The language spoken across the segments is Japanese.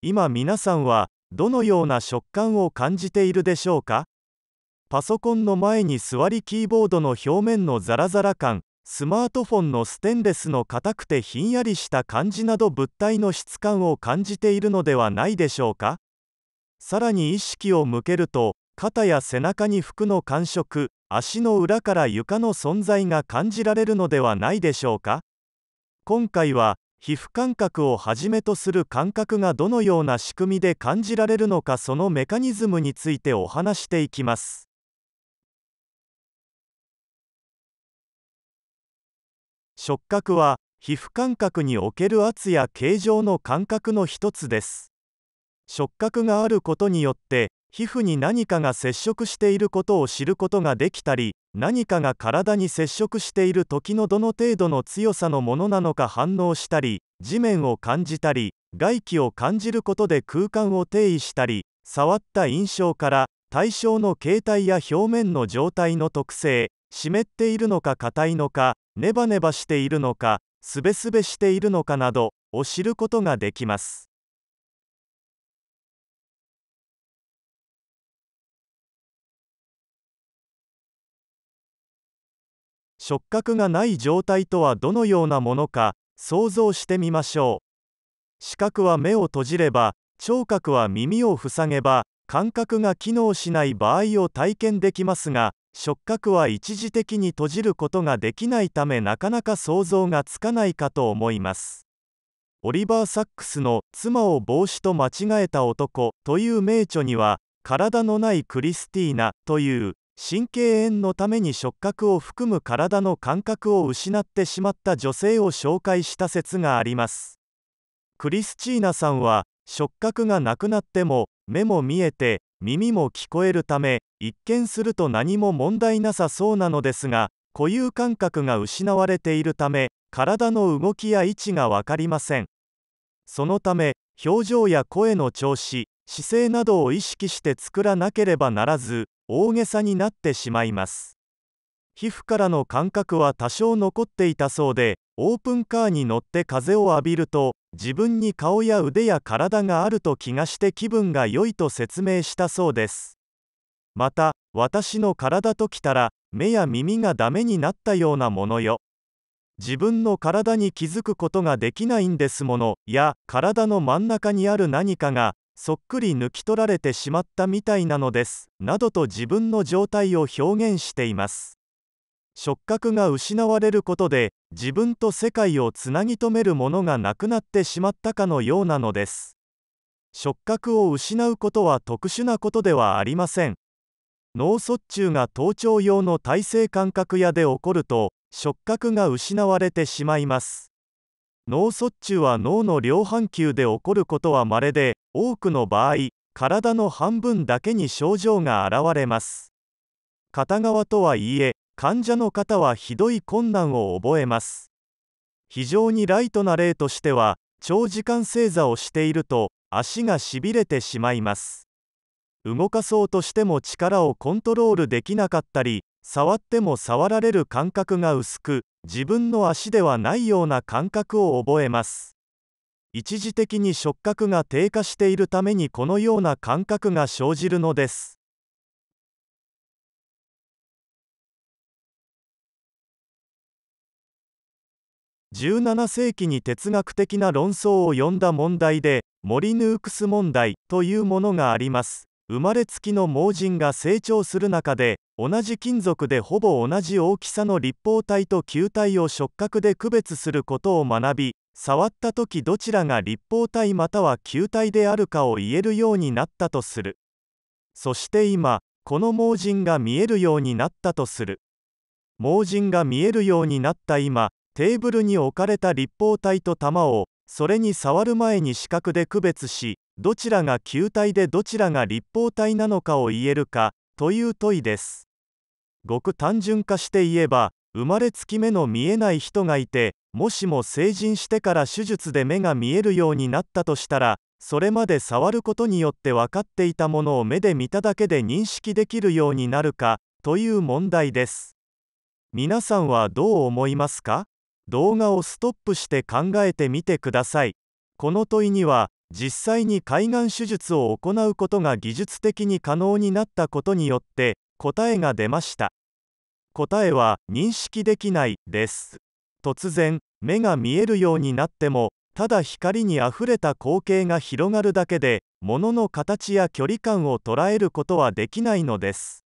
今皆さんはどのような食感を感じているでしょうかパソコンの前に座りキーボードの表面のザラザラ感スマートフォンのステンレスの硬くてひんやりした感じなど物体の質感を感じているのではないでしょうかさらに意識を向けると肩や背中に服の感触足の裏から床の存在が感じられるのではないでしょうか今回は皮膚感覚をはじめとする感覚がどのような仕組みで感じられるのかそのメカニズムについてお話していきます触覚は皮膚感覚における圧や形状の感覚の一つです触覚があることによって皮膚に何かが接触していることを知ることができたり何かが体に接触している時のどの程度の強さのものなのか反応したり地面を感じたり外気を感じることで空間を定位したり触った印象から対象の形態や表面の状態の特性湿っているのか硬いのかネバネバしているのかすべすべしているのかなどを知ることができます触覚がない状態とはどのようなものか想像してみましょう視覚は目を閉じれば聴覚は耳を塞げば感覚が機能しない場合を体験できますが触覚は一時的に閉じることができないためなかなか想像がつかないかと思いますオリバー・サックスの「妻を帽子と間違えた男」という名著には体のないクリスティーナという神経炎のために触覚を含む体の感覚を失ってしまった女性を紹介した説がありますクリスチーナさんは触覚がなくなっても目も見えて耳も聞こえるため一見すると何も問題なさそうなのですが固有感覚が失われているため体の動きや位置が分かりませんそのため表情や声の調子姿勢などを意識して作らなければならず大げさになってしまいます皮膚からの感覚は多少残っていたそうでオープンカーに乗って風を浴びると自分に顔や腕や体があると気がして気分が良いと説明したそうですまた私の体ときたら目や耳がダメになったようなものよ自分の体に気づくことができないんですものや体の真ん中にある何かがそっくり抜き取られてしまったみたいなのですなどと自分の状態を表現しています触覚が失われることで自分と世界をつなぎとめるものがなくなってしまったかのようなのです触覚を失うことは特殊なことではありません脳卒中が頭頂用の体制感覚やで起こると触覚が失われてしまいます脳卒中は脳の両半球で起こることは稀で多くの場合体の半分だけに症状が現れます片側とはいえ患者の方はひどい困難を覚えます非常にライトな例としては長時間正座をしていると足がしびれてしまいます動かそうとしても力をコントロールできなかったり触っても触られる感覚が薄く自分の足ではないような感覚を覚えます一時的に触覚が低下しているためにこのような感覚が生じるのです17世紀に哲学的な論争を呼んだ問題でモリヌークス問題というものがあります生まれつきの盲人が成長する中で同じ金属でほぼ同じ大きさの立方体と球体を触覚で区別することを学び触った時どちらが立方体または球体であるかを言えるようになったとするそして今この盲人が見えるようになったとする盲人が見えるようになった今テーブルに置かれた立方体と玉をそれに触る前に視覚で区別しどちらが球体でどちらが立方体なのかを言えるかという問いですごく単純化して言えば生まれつき目の見えない人がいてもしも成人してから手術で目が見えるようになったとしたらそれまで触ることによって分かっていたものを目で見ただけで認識できるようになるかという問題です皆さんはどう思いますか動画をストップして考えてみてくださいこの問いには実際に海岸手術を行うことが技術的に可能になったことによって答えが出ました答えは認識できないです突然目が見えるようになってもただ光にあふれた光景が広がるだけで物の形や距離感を捉えることはできないのです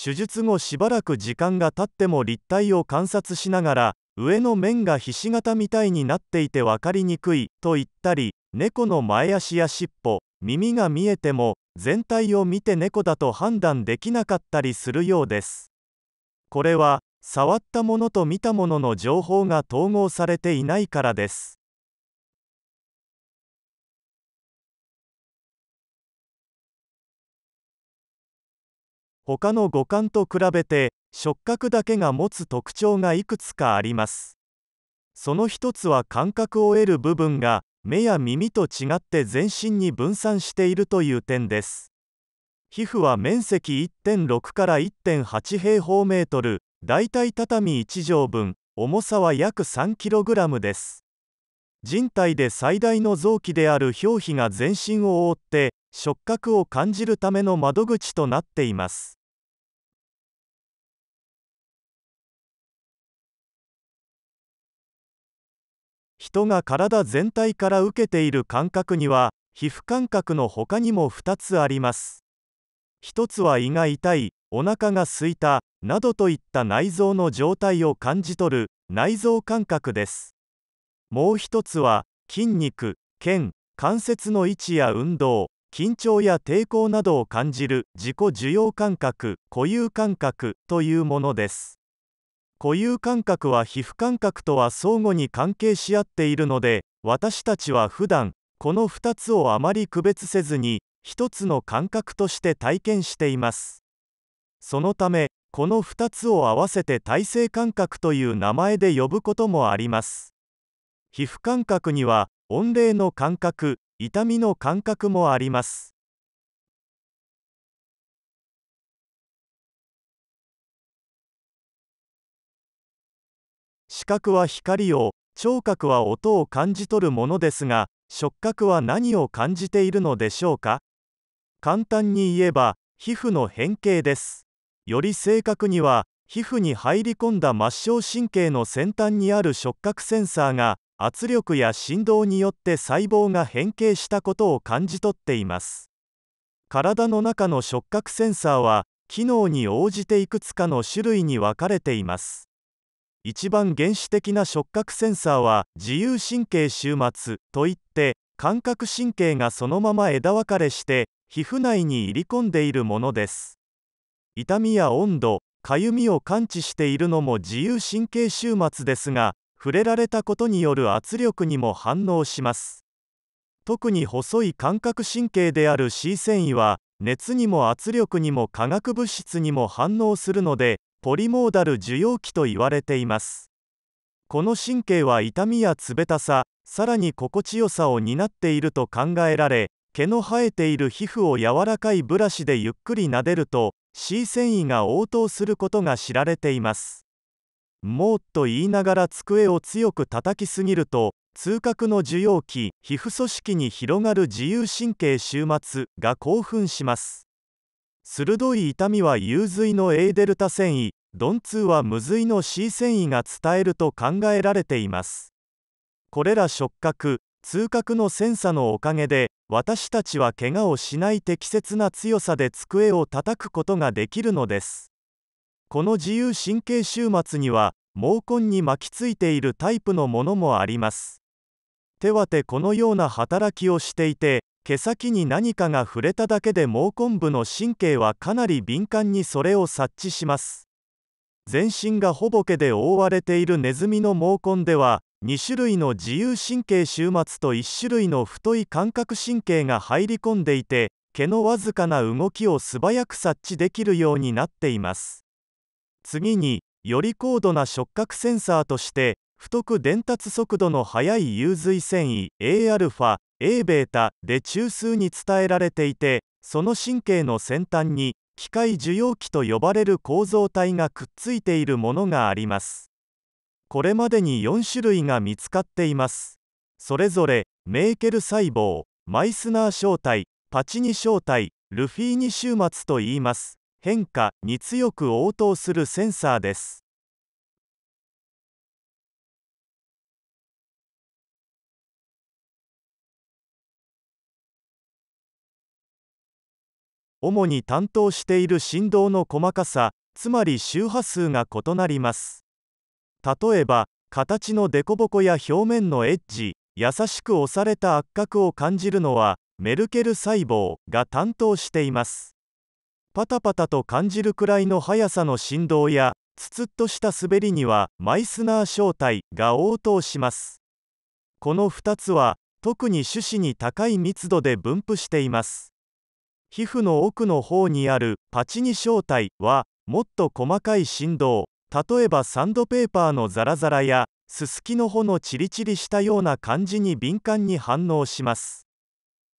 手術後しばらく時間が経っても立体を観察しながら上の面がひし形みたいになっていて分かりにくいと言ったり猫の前足や尻尾耳が見えても全体を見て猫だと判断できなかったりするようですこれは触ったものと見たものの情報が統合されていないからです。他の五感と比べて触覚だけが持つ特徴がいくつかありますその一つは感覚を得る部分が目や耳と違って全身に分散しているという点です皮膚は面積1.6から1.8平方メートルだいたい畳1畳分重さは約 3kg です人体で最大の臓器である表皮が全身を覆って触覚を感じるための窓口となっています人が体全体から受けている感覚には皮膚感覚の他にも2つあります一つは胃が痛いお腹が空いたなどといった内臓の状態を感じ取る内臓感覚ですもう一つは筋肉腱関節の位置や運動緊張や抵抗などを感じる自己受容感覚固有感覚というものです固有感覚は皮膚感覚とは相互に関係し合っているので私たちは普段この2つをあまり区別せずに一つの感覚として体験していますそのためこの2つを合わせて体性感覚という名前で呼ぶこともあります皮膚感覚には温冷の感覚痛みの感覚もあります視覚は光を聴覚は音を感じ取るものですが触覚は何を感じているのでしょうか簡単に言えば皮膚の変形ですより正確には皮膚に入り込んだ末梢神経の先端にある触覚センサーが圧力や振動によって細胞が変形したことを感じ取っています体の中の触覚センサーは機能に応じていくつかの種類に分かれています一番原始的な触覚センサーは自由神経終末といって感覚神経がそのまま枝分かれして皮膚内に入り込んでいるものです痛みや温度かゆみを感知しているのも自由神経終末ですが触れられたことによる圧力にも反応します特に細い感覚神経である C 繊維は熱にも圧力にも化学物質にも反応するのでポリモーダル受容器と言われていますこの神経は痛みや冷たささらに心地よさを担っていると考えられ毛の生えている皮膚を柔らかいブラシでゆっくり撫でると C 繊維が応答することが知られていますもうと言いながら机を強く叩きすぎると痛覚の受容器皮膚組織に広がる自由神経終末が興奮します鋭い痛みは有髄の A デルタ繊維鈍痛は無髄の C 繊維が伝えると考えられていますこれら触覚痛覚のセンサのおかげで私たちは怪我をしない適切な強さで机を叩くことができるのですこの自由神経終末には毛根に巻きついているタイプのものもあります手は手このような働きをしていて毛先に何かが触れただけで毛根部の神経はかなり敏感にそれを察知します全身がほぼ毛で覆われているネズミの毛根では2種類の自由神経終末と1種類の太い感覚神経が入り込んでいて毛のわずかな動きを素早く察知できるようになっています次により高度な触覚センサーとして太く伝達速度の速い融髄繊維 Aα、Aβ で中枢に伝えられていてその神経の先端に機械受容器と呼ばれる構造体がくっついているものがありますこれまでに4種類が見つかっていますそれぞれメーケル細胞マイスナー小体パチニ小体ルフィーニ終末といいます変化に強く応答するセンサーです主に担当している振動の細かさつまり周波数が異なります例えば形の凸凹や表面のエッジ優しく押された圧迫を感じるのはメルケル細胞が担当していますパタパタと感じるくらいの速さの振動やつつっとした滑りにはマイスナー小体が応答しますこの2つは特に種子に高い密度で分布しています皮膚の奥の方にあるパチニ小体はもっと細かい振動例えばサンドペーパーのザラザラやすすきの穂のチリチリしたような感じに敏感に反応します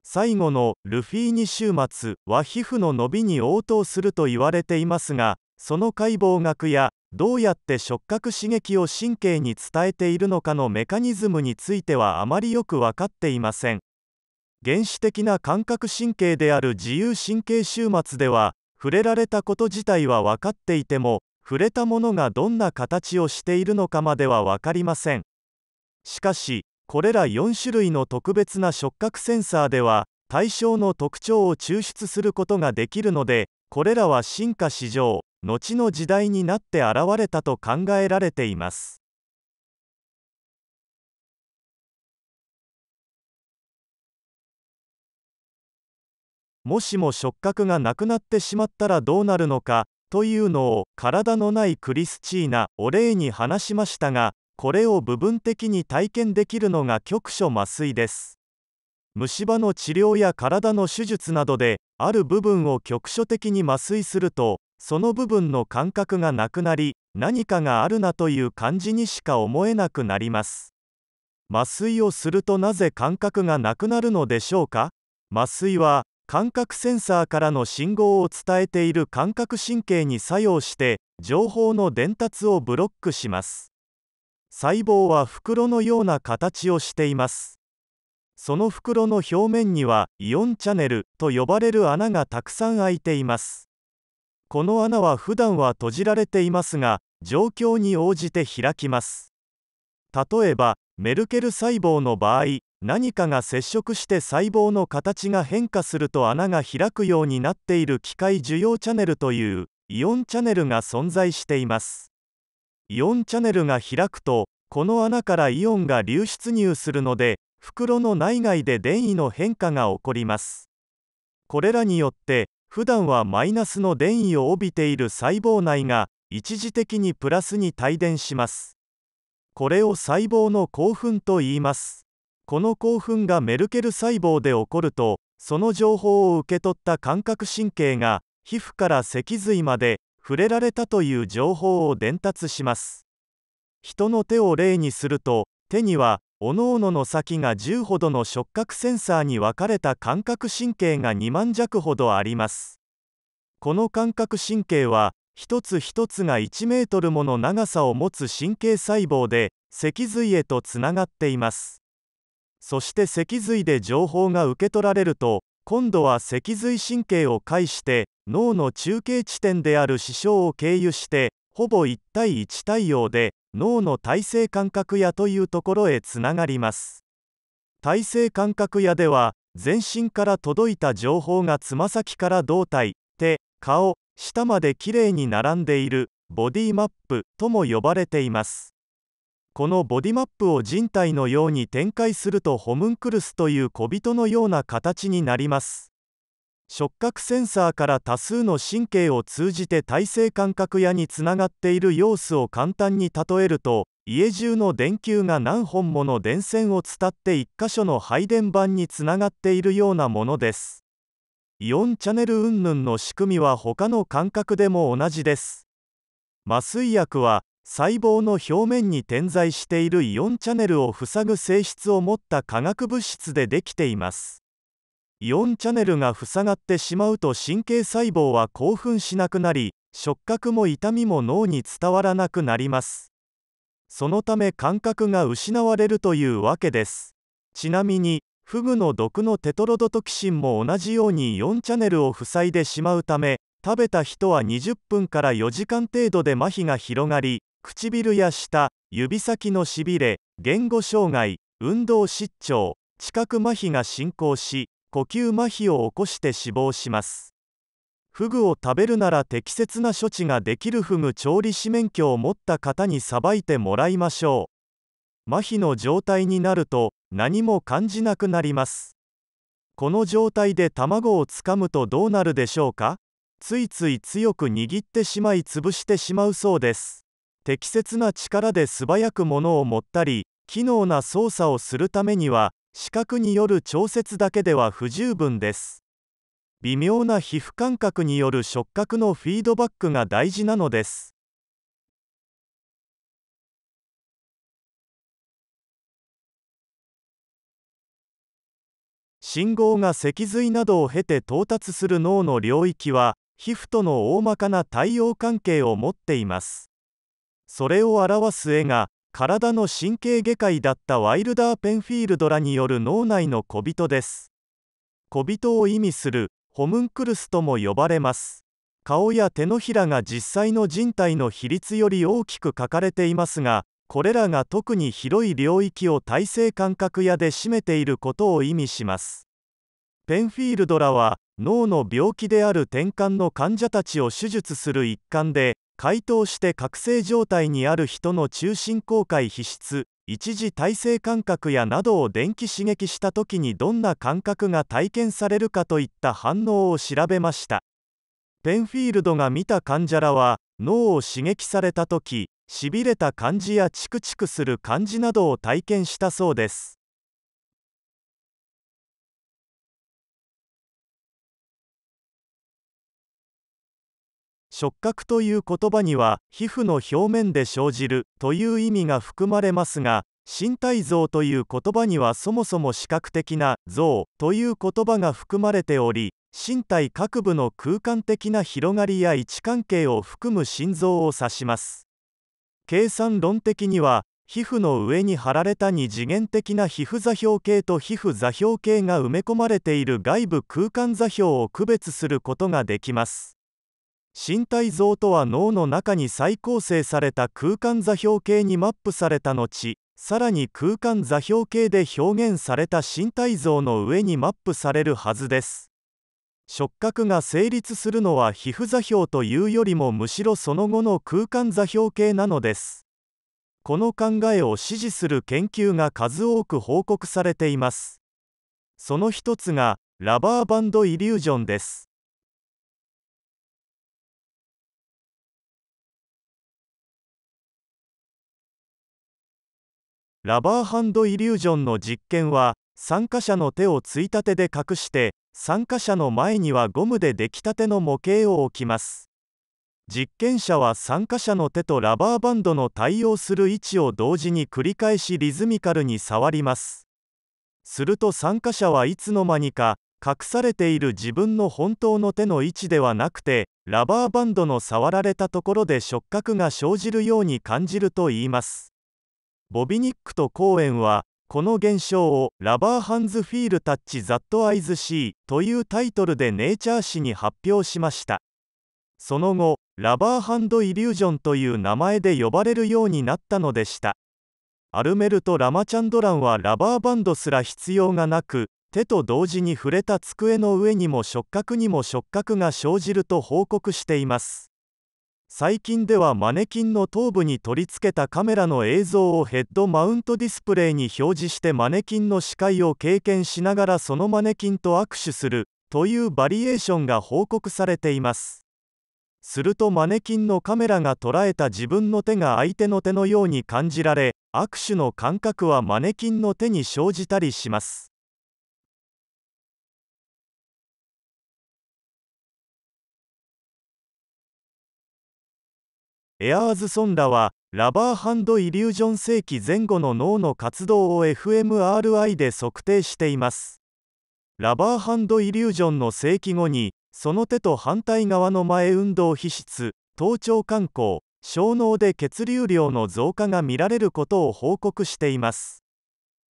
最後のルフィーニ終末は皮膚の伸びに応答すると言われていますがその解剖学やどうやって触覚刺激を神経に伝えているのかのメカニズムについてはあまりよく分かっていません原始的な感覚神経である自由神経終末では触れられたこと自体は分かっていても触れたものがどんな形をしているのかまでは分かりませんしかしこれら4種類の特別な触覚センサーでは対象の特徴を抽出することができるのでこれらは進化史上後の時代になって現れたと考えられていますもしも触覚がなくなってしまったらどうなるのかというのを体のないクリスチーナお礼に話しましたがこれを部分的に体験できるのが局所麻酔です虫歯の治療や体の手術などである部分を局所的に麻酔するとその部分の感覚がなくなり何かがあるなという感じにしか思えなくなります麻酔をするとなぜ感覚がなくなるのでしょうか麻酔は感覚センサーからの信号を伝えている感覚神経に作用して情報の伝達をブロックします細胞は袋のような形をしていますその袋の表面にはイオンチャネルと呼ばれる穴がたくさん開いていますこの穴は普段は閉じられていますが状況に応じて開きます例えばメルケル細胞の場合何かが接触して細胞の形が変化すると穴が開くようになっている機械受容チャネルというイオンチャネルが存在していますイオンチャネルが開くとこの穴からイオンが流出入するので袋の内外で電位の変化が起こりますこれらによって普段はマイナスの電位を帯びている細胞内が一時的にプラスに帯電しますこれを細胞の興奮と言いますこの興奮がメルケル細胞で起こるとその情報を受け取った感覚神経が皮膚から脊髄まで触れられたという情報を伝達します人の手を例にすると手にはおのおのの先が10ほどの触覚センサーに分かれた感覚神経が2万弱ほどありますこの感覚神経は一つ一つが1メートルもの長さを持つ神経細胞で脊髄へとつながっていますそして脊髄で情報が受け取られると今度は脊髄神経を介して脳の中継地点である視床を経由してほぼ1対1対応で脳の体制感覚やというところへつながります体制感覚やでは全身から届いた情報がつま先から胴体手顔下まできれいに並んでいるボディマップとも呼ばれていますこのボディマップを人体のように展開するとホムンクルスという小人のような形になります触覚センサーから多数の神経を通じて体制感覚やにつながっている様子を簡単に例えると家中の電球が何本もの電線を伝って1箇所の配電盤につながっているようなものですイオンチャネル云々の仕組みは他の感覚でも同じです麻酔薬は細胞の表面に点在しているイオンチャネルを塞ぐ性質を持った化学物質でできていますイオンチャネルが塞がってしまうと神経細胞は興奮しなくなり触覚も痛みも脳に伝わらなくなりますそのため感覚が失われるというわけですちなみにフグの毒のテトロドトキシンも同じようにイオンチャネルを塞いでしまうため食べた人は20分から4時間程度で麻痺が広がり唇や舌指先のしびれ言語障害運動失調知覚麻痺が進行し呼吸麻痺を起こして死亡しますフグを食べるなら適切な処置ができるフグ調理師免許を持った方にさばいてもらいましょう麻痺の状態になると何も感じなくなりますこの状態で卵をつかむとどうなるでしょうかついつい強く握ってしまい潰してしまうそうです適切な力で素早く物を持ったり機能な操作をするためには視覚による調節だけでは不十分です微妙な皮膚感覚による触覚のフィードバックが大事なのです信号が脊髄などを経て到達する脳の領域は皮膚との大まかな対応関係を持っていますそれを表す絵が体の神経外科医だったワイルダー・ペンフィールドらによる脳内の小人です小人を意味するホムンクルスとも呼ばれます顔や手のひらが実際の人体の比率より大きく書かれていますがこれらが特に広い領域を体制感覚やで占めていることを意味しますペンフィールドらは脳の病気である転換の患者たちを手術する一環で解凍して覚醒状態にある人の中心公開皮質一時体制感覚やなどを電気刺激した時にどんな感覚が体験されるかといった反応を調べましたペンフィールドが見た患者らは脳を刺激された時しびれた感じやチクチクする感じなどを体験したそうです触覚という言葉には皮膚の表面で生じるという意味が含まれますが身体像という言葉にはそもそも視覚的な像という言葉が含まれており身体各部の空間的な広がりや位置関係を含む心臓を指します計算論的には皮膚の上に貼られた二次元的な皮膚座標系と皮膚座標系が埋め込まれている外部空間座標を区別することができます身体像とは脳の中に再構成された空間座標系にマップされた後さらに空間座標系で表現された身体像の上にマップされるはずです触覚が成立するのは皮膚座標というよりもむしろその後の空間座標系なのですこの考えを支持する研究が数多く報告されていますその一つがラバーバンドイリュージョンですラバーハンドイリュージョンの実験は参加者の手をついたてで隠して参加者の前にはゴムでできたての模型を置きます実験者は参加者の手とラバーバンドの対応する位置を同時に繰り返しリズミカルに触りますすると参加者はいつの間にか隠されている自分の本当の手の位置ではなくてラバーバンドの触られたところで触覚が生じるように感じるといいますボビニックとコーエンはこの現象を「ラバーハンズ・フィール・タッチ・ザット・アイズ・シー」というタイトルでネイチャー誌に発表しましたその後ラバーハンド・イリュージョンという名前で呼ばれるようになったのでしたアルメルとラマチャンドランはラバーバンドすら必要がなく手と同時に触れた机の上にも触覚にも触覚が生じると報告しています最近ではマネキンの頭部に取り付けたカメラの映像をヘッドマウントディスプレイに表示してマネキンの視界を経験しながらそのマネキンと握手するというバリエーションが報告されていますするとマネキンのカメラが捉えた自分の手が相手の手のように感じられ握手の感覚はマネキンの手に生じたりしますエアーズ・ソンラはラバーハンド・イリュージョン世紀前後の脳の活動を fMRI で測定していますラバーハンド・イリュージョンの世紀後にその手と反対側の前運動皮質頭頂観光小脳で血流量の増加が見られることを報告しています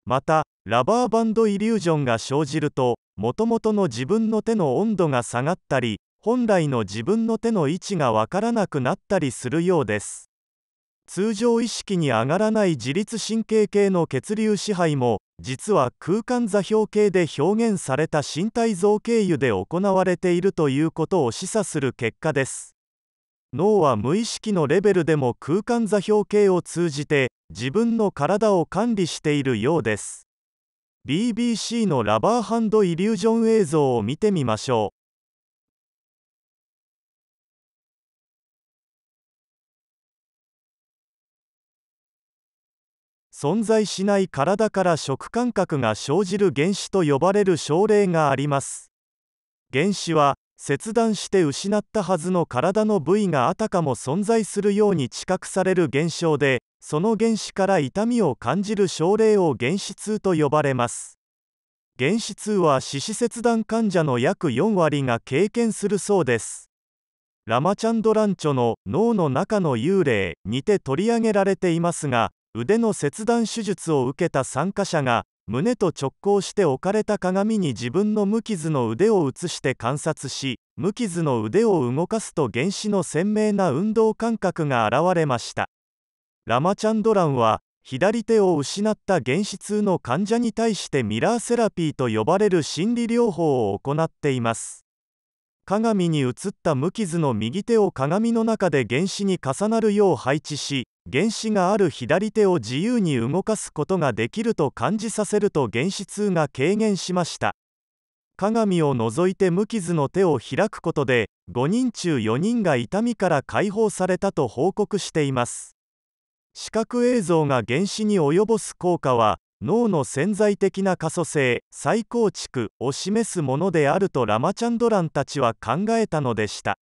またラバーバンドイリュージョンが生じるともともとの自分の手の温度が下がったり本来の自分の手の位置がわからなくなったりするようです通常意識に上がらない自律神経系の血流支配も実は空間座標系で表現された身体造形油で行われているということを示唆する結果です脳は無意識のレベルでも空間座標系を通じて自分の体を管理しているようです BBC のラバーハンドイリュージョン映像を見てみましょう存在しない体から食感覚が生じる原子と呼ばれる症例があります原子は切断して失ったはずの体の部位があたかも存在するように知覚される現象でその原子から痛みを感じる症例を原子痛と呼ばれます原子痛は四肢切断患者の約4割が経験するそうですラマチャンドランチョの脳の中の幽霊にて取り上げられていますが腕の切断手術を受けた参加者が胸と直行して置かれた鏡に自分の無傷の腕を映して観察し無傷の腕を動かすと原子の鮮明な運動感覚が現れましたラマチャンドランは左手を失った原子痛の患者に対してミラーセラピーと呼ばれる心理療法を行っています鏡に映った無傷の右手を鏡の中で原子に重なるよう配置し原子がある左手を自由に動かすことができると感じさせると原子痛が軽減しました鏡を覗いて無傷の手を開くことで5人中4人が痛みから解放されたと報告しています視覚映像が原子に及ぼす効果は脳の潜在的な可塑性再構築を示すものであるとラマチャンドランたちは考えたのでした